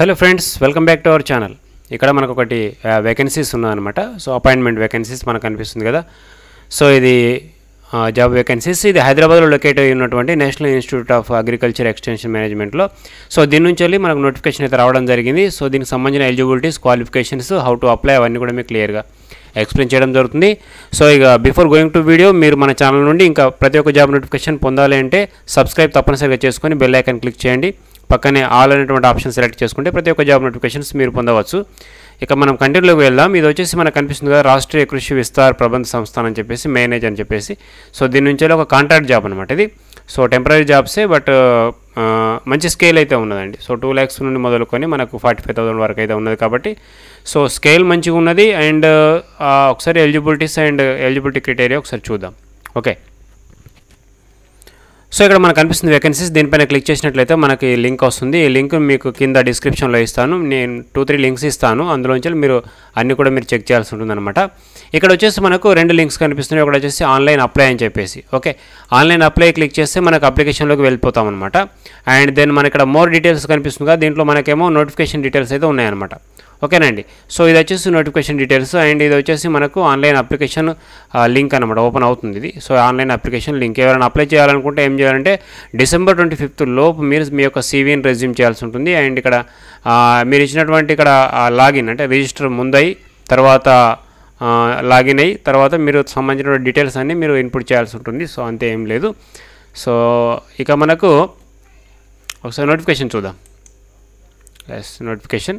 hello friends welcome back to our channel ఇక్కడ మనకు ఒకటి వేకెన్సీస్ ఉన్నాయన్నమాట సో అపాయింట్మెంట్ వేకెన్సీస్ మనకు కనిపిస్తుంది కదా సో ఇది జాబ్ వేకెన్సీస్ ఇది హైదరాబాద్లో లొకేట్ అయ్యి ఉన్నటువంటి national institute of agriculture extension మేనేజ్మెంట్లో సో దీని నుంచి వెళ్ళి మనకు నోటిఫికేషన్ అయితే రావడం జరిగింది సో దీనికి సంబంధించిన eligibilities qualifications how to apply అవన్నీ కూడా మీకు క్లియర్గా ఎక్స్ప్లెయిన్ చేయడం జరుగుతుంది సో ఇక బిఫోర్ గోయింగ్ టు వీడియో మీరు మన ఛానల్ నుండి ఇంకా ప్రతి ఒక్క జాబ్ నోటిఫికేషన్ పొందాలి అంటే సబ్స్క్రైబ్ తప్పనిసరిగా చేసుకొని బెల్ ఐకన్ క్లిక్ చేయండి పక్కనే ఆల్ అనేటువంటి ఆప్షన్ సెలెక్ట్ చేసుకుంటే ప్రతి ఒక్క జాబ్ నోటిఫికేషన్స్ మీరు పొందవచ్చు ఇక మనం కంటిన్యూలోకి వెళ్దాం ఇది వచ్చేసి మనకు కనిపిస్తుంది కదా రాష్ట్రీయ కృషి విస్తార ప్రబంధ సంస్థానం అని చెప్పేసి మేనేజ్ అని చెప్పేసి సో దీని నుంచి ఒక కాంట్రాక్ట్ జాబ్ అనమాట ఇది సో టెంపరీ జాబ్సే బట్ మంచి స్కేల్ అయితే ఉన్నదండి సో టూ ల్యాక్స్ నుండి మొదలుకొని మనకు ఫార్టీ ఫైవ్ థౌసండ్ వరకు అయితే ఉన్నది కాబట్టి సో స్కేల్ మంచిగా ఉన్నది అండ్ ఒకసారి ఎలిజిబిలిటీస్ అండ్ ఎలిజిబిలిటీ క్రైటీరియా ఒకసారి చూద్దాం ఓకే సో ఇక్కడ మనకు కనిపిస్తుంది వేకెన్సీస్ దీనిపైన క్లిక్ చేసినట్లయితే మనకి లింక్ వస్తుంది ఈ లింక్ మీకు కింద డిస్క్రిప్షన్లో ఇస్తాను నేను టూ త్రీ లింక్స్ ఇస్తాను అందులోంచి మీరు అన్నీ కూడా మీరు చెక్ చేయాల్సి ఉంటుందన్నమాట ఇక్కడ వచ్చేసి మనకు రెండు లింక్స్ కనిపిస్తున్నాయి ఒకటి వచ్చేసి ఆన్లైన్ అప్లై అని చెప్పేసి ఓకే ఆన్లైన్ అప్లై క్లిక్ చేస్తే మనకు అప్లికేషన్లోకి వెళ్ళిపోతాం అనమాట అండ్ దెన్ మన ఇక్కడ మోర్ డీటెయిల్స్ కనిపిస్తుంది కదా దీంట్లో మనకేమో నోటిఫికేషన్ డీటెయిల్స్ అయితే ఉన్నాయన్నమాట ఓకేనండి సో ఇది వచ్చేసి నోటిఫికేషన్ డీటెయిల్స్ అండ్ ఇది వచ్చేసి మనకు ఆన్లైన్ అప్లికేషన్ లింక్ అనమాట ఓపెన్ అవుతుంది ఇది సో ఆన్లైన్ అప్లికేషన్ లింక్ ఎవరైనా అప్లై చేయాలనుకుంటే ఏం చేయాలంటే డిసెంబర్ ట్వంటీ ఫిఫ్త్ లోపు మీరు మీ యొక్క సీవీని రెజ్యూమ్ చేయాల్సి ఉంటుంది అండ్ ఇక్కడ మీరు ఇచ్చినటువంటి ఇక్కడ లాగిన్ అంటే రిజిస్టర్ ముందయి తర్వాత లాగిన్ అయ్యి తర్వాత మీరు సంబంధించిన డీటెయిల్స్ అన్నీ మీరు ఇన్పుట్ చేయాల్సి ఉంటుంది సో అంతే ఏం లేదు సో ఇక మనకు ఒకసారి నోటిఫికేషన్ చూద్దాం ఎస్ నోటిఫికేషన్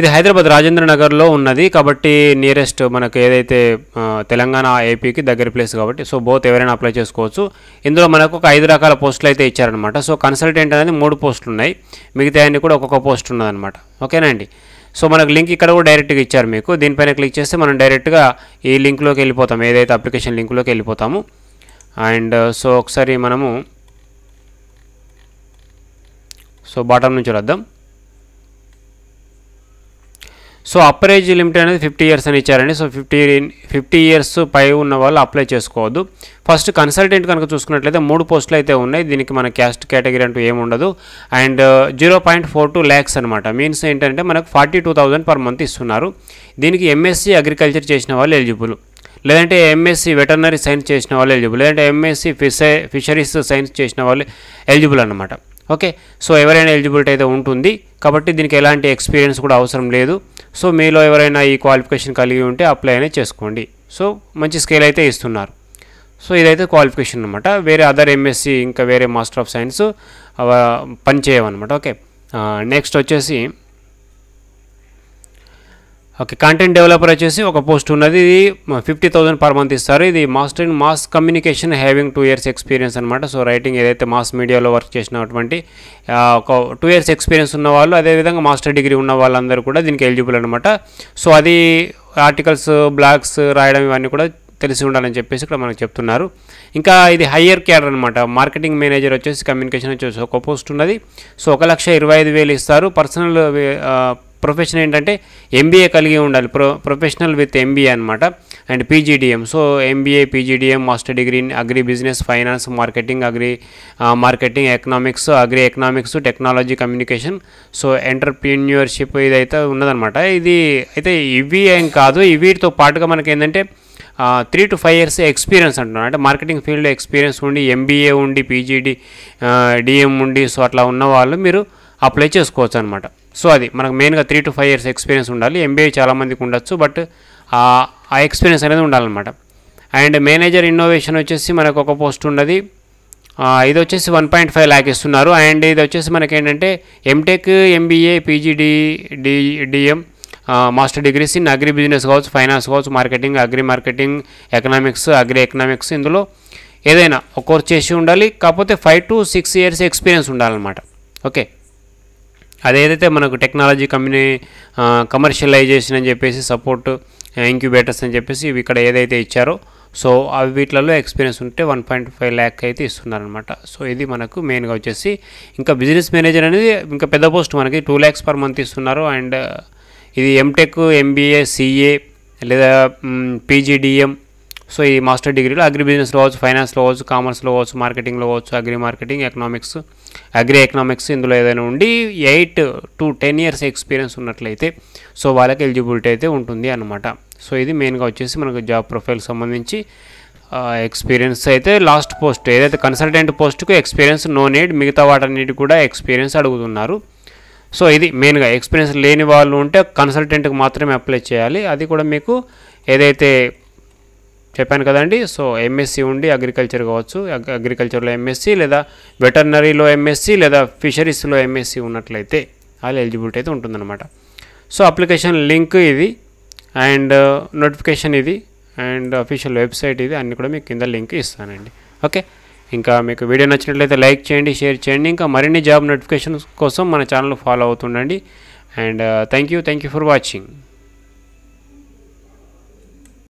ఇది హైదరాబాద్ రాజేంద్ర నగర్లో ఉన్నది కాబట్టి నియరెస్ట్ మనకు ఏదైతే తెలంగాణ ఏపీకి దగ్గర ప్లేస్ కాబట్టి సో బోత్ ఎవరైనా అప్లై చేసుకోవచ్చు ఇందులో మనకు ఒక ఐదు రకాల పోస్టులు అయితే ఇచ్చారనమాట సో కన్సల్టెంట్ అనేది మూడు పోస్టులు ఉన్నాయి మిగతా అన్ని కూడా ఒక్కొక్క పోస్ట్ ఉన్నదనమాట ఓకేనండి సో మనకు లింక్ ఇక్కడ కూడా డైరెక్ట్గా ఇచ్చారు మీకు దీనిపైన క్లిక్ చేస్తే మనం డైరెక్ట్గా ఈ లింక్లోకి వెళ్ళిపోతాం ఏదైతే అప్లికేషన్ లింక్లోకి వెళ్ళిపోతాము అండ్ సో ఒకసారి మనము సో బాటం నుంచి వద్దాం సో అప్పర్ లిమిట్ అనేది ఫిఫ్టీ ఇయర్స్ అని ఇచ్చారండి సో ఫిఫ్టీ ఫిఫ్టీ ఇయర్స్ పై ఉన్న వాళ్ళు అప్లై చేసుకోవద్దు ఫస్ట్ కన్సల్టెంట్ కనుక చూసుకున్నట్లయితే మూడు పోస్టులు అయితే ఉన్నాయి దీనికి మన క్యాస్ట్ కేటగిరీ అంటూ ఏముండదు and uh, zero point four two lakhs అనమాట మీన్స్ ఏంటంటే మనకు forty two thousand per month ఇస్తున్నారు దీనికి ఎంఎస్సీ అగ్రికల్చర్ చేసిన వాళ్ళు ఎలిజిబుల్ లేదంటే ఎంఎస్సీ వెటర్నరీ సైన్స్ చేసిన వాళ్ళు ఎలిజిబుల్ లేదంటే ఎంఎస్సీ ఫిష ఫిషరీస్ సైన్స్ చేసిన వాళ్ళు ఎలిజిబుల్ అనమాట ఓకే సో ఎవరైనా ఎలిజిబిలిటీ అయితే ఉంటుంది కాబట్టి దీనికి ఎలాంటి ఎక్స్పీరియన్స్ కూడా అవసరం లేదు సో మీలో ఎవరైనా ఈ క్వాలిఫికేషన్ కలిగి ఉంటే అప్లై అయినా చేసుకోండి సో మంచి స్కేల్ అయితే ఇస్తున్నారు సో ఇదైతే క్వాలిఫికేషన్ అనమాట వేరే అదర్ ఎంఎస్సి ఇంకా వేరే మాస్టర్ ఆఫ్ సైన్స్ పనిచేయవన్నమాట ఓకే నెక్స్ట్ వచ్చేసి ఓకే కంటెంట్ డెవలపర్ వచ్చేసి ఒక పోస్ట్ ఉన్నది ఇది ఫిఫ్టీ థౌసండ్ పర్ మంత్ ఇస్తారు ఇది master in mass communication having two years experience అనమాట సో రైటింగ్ ఏదైతే మాస్ మీడియాలో వర్క్ చేసినటువంటి ఒక టూ ఇయర్స్ ఎక్స్పీరియన్స్ ఉన్న వాళ్ళు అదేవిధంగా మాస్టర్ డిగ్రీ ఉన్న వాళ్ళందరూ కూడా దీనికి ఎలిజిబుల్ అనమాట సో అది ఆర్టికల్స్ బ్లాగ్స్ రాయడం ఇవన్నీ కూడా తెలిసి ఉండాలని చెప్పేసి ఇక్కడ మనకు చెప్తున్నారు ఇంకా ఇది హయ్యర్ క్యాడర్ అనమాట మార్కెటింగ్ మేనేజర్ వచ్చేసి కమ్యూనికేషన్ వచ్చేసి ఒక పోస్ట్ ఉన్నది సో ఒక లక్ష ఇరవై ఐదు వేలు ఇస్తారు పర్సనల్ ప్రొఫెషన్ ఏంటంటే ఎంబీఏ కలిగి ఉండాలి ప్రొ ప్రొఫెషనల్ విత్ ఎంబీఏ అనమాట and PGDM so MBA PGDM master degree in agri business finance marketing agri marketing economics agri economics technology communication so entrepreneurship ఇదైతే ఉన్నదనమాట ఇది అయితే ఇవి ఏం కాదు వీటితో పాటుగా మనకి ఏంటంటే three to five years experience అంటున్నాను అంటే మార్కెటింగ్ ఫీల్డ్ ఎక్స్పీరియన్స్ ఉండి ఎంబీఏ ఉండి పీజీడి డిఎం uh, ఉండి సో అట్లా ఉన్న వాళ్ళు మీరు అప్లై చేసుకోవచ్చు అనమాట సో అది మనకు మెయిన్గా three to five years experience ఉండాలి ఎంబీఏ చాలామందికి ఉండొచ్చు బట్ ఆ ఎక్స్పీరియన్స్ అనేది ఉండాలన్నమాట అండ్ మేనేజర్ ఇన్నోవేషన్ వచ్చేసి మనకు ఒక పోస్ట్ ఉన్నది ఇది వచ్చేసి వన్ పాయింట్ ఫైవ్ ల్యాక్ ఇస్తున్నారు అండ్ ఇది వచ్చేసి మనకి ఏంటంటే MTech MBA PGD D DM master degrees in agri business కావచ్చు ఫైనాన్స్ కావచ్చు marketing agri marketing economics agri economics ఇందులో ఏదైనా ఒక కోర్స్ చేసి ఉండాలి కాకపోతే five to six years experience ఉండాలన్నమాట ఓకే అదేదైతే మనకు టెక్నాలజీ కంపెనీ కమర్షియలైజేషన్ అని చెప్పేసి సపోర్ట్ ఇంక్యుబేటర్స్ అని చెప్పేసి ఇవి ఇక్కడ ఏదైతే ఇచ్చారో సో అవి వీటిలలో ఎక్స్పీరియన్స్ ఉంటే వన్ పాయింట్ ఫైవ్ ల్యాక్ అయితే ఇస్తున్నారనమాట సో ఇది మనకు మెయిన్గా వచ్చేసి ఇంకా బిజినెస్ మేనేజర్ అనేది ఇంకా పెద్ద పోస్ట్ మనకి టూ ల్యాక్స్ పర్ మంత్ ఇస్తున్నారు అండ్ ఇది ఎంటెక్ ఎంబీఏ సిఏ లేదా పీజీడిఎం సో ఈ మాస్టర్ డిగ్రీలో అగ్రి బిజినెస్లో అవ్వచ్చు ఫైనాన్స్లో అవ్వచ్చు కామర్స్లో అవ్వచ్చు మార్కెటింగ్లో అవ్వచ్చు agri marketing economics agri economics ఇందులో ఏదైనా ఉండి eight to ten years experience ఉన్నట్లయితే సో వాళ్ళకి ఎలిజిబిలిటీ అయితే ఉంటుంది అనమాట సో ఇది మెయిన్గా వచ్చేసి మనకు జాబ్ ప్రొఫైల్ సంబంధించి ఎక్స్పీరియన్స్ అయితే లాస్ట్ పోస్ట్ ఏదైతే కన్సల్టెంట్ పోస్ట్కు ఎక్స్పీరియన్స్ నో నీడ్ మిగతా వాటన్నిటి కూడా ఎక్స్పీరియన్స్ అడుగుతున్నారు సో ఇది మెయిన్గా ఎక్స్పీరియన్స్ లేని వాళ్ళు ఉంటే కన్సల్టెంట్కి మాత్రమే అప్లై చేయాలి అది కూడా మీకు ఏదైతే చెప్పాను కదండి సో ఎంఎస్సి ఉండి అగ్రికల్చర్ కావచ్చు అగ్రికల్చర్లో ఎంఎస్సి లేదా వెటర్నరీలో ఎంఎస్సి లేదా ఫిషరీస్లో ఎంఎస్సి ఉన్నట్లయితే అది ఎలిజిబిలిటీ అయితే ఉంటుందన్నమాట సో అప్లికేషన్ లింక్ ఇది అండ్ నోటిఫికేషన్ uh, ఇది అండ్ అఫీషియల్ వెబ్సైట్ ఇది అన్నీ కూడా మీకు కింద లింక్ ఇస్తానండి ఓకే ఇంకా మీకు వీడియో నచ్చినట్లయితే లైక్ చేయండి షేర్ చేయండి ఇంకా మరిన్ని జాబ్ నోటిఫికేషన్స్ కోసం మన ఛానల్ ఫాలో అవుతుండండి and thank you thank you for watching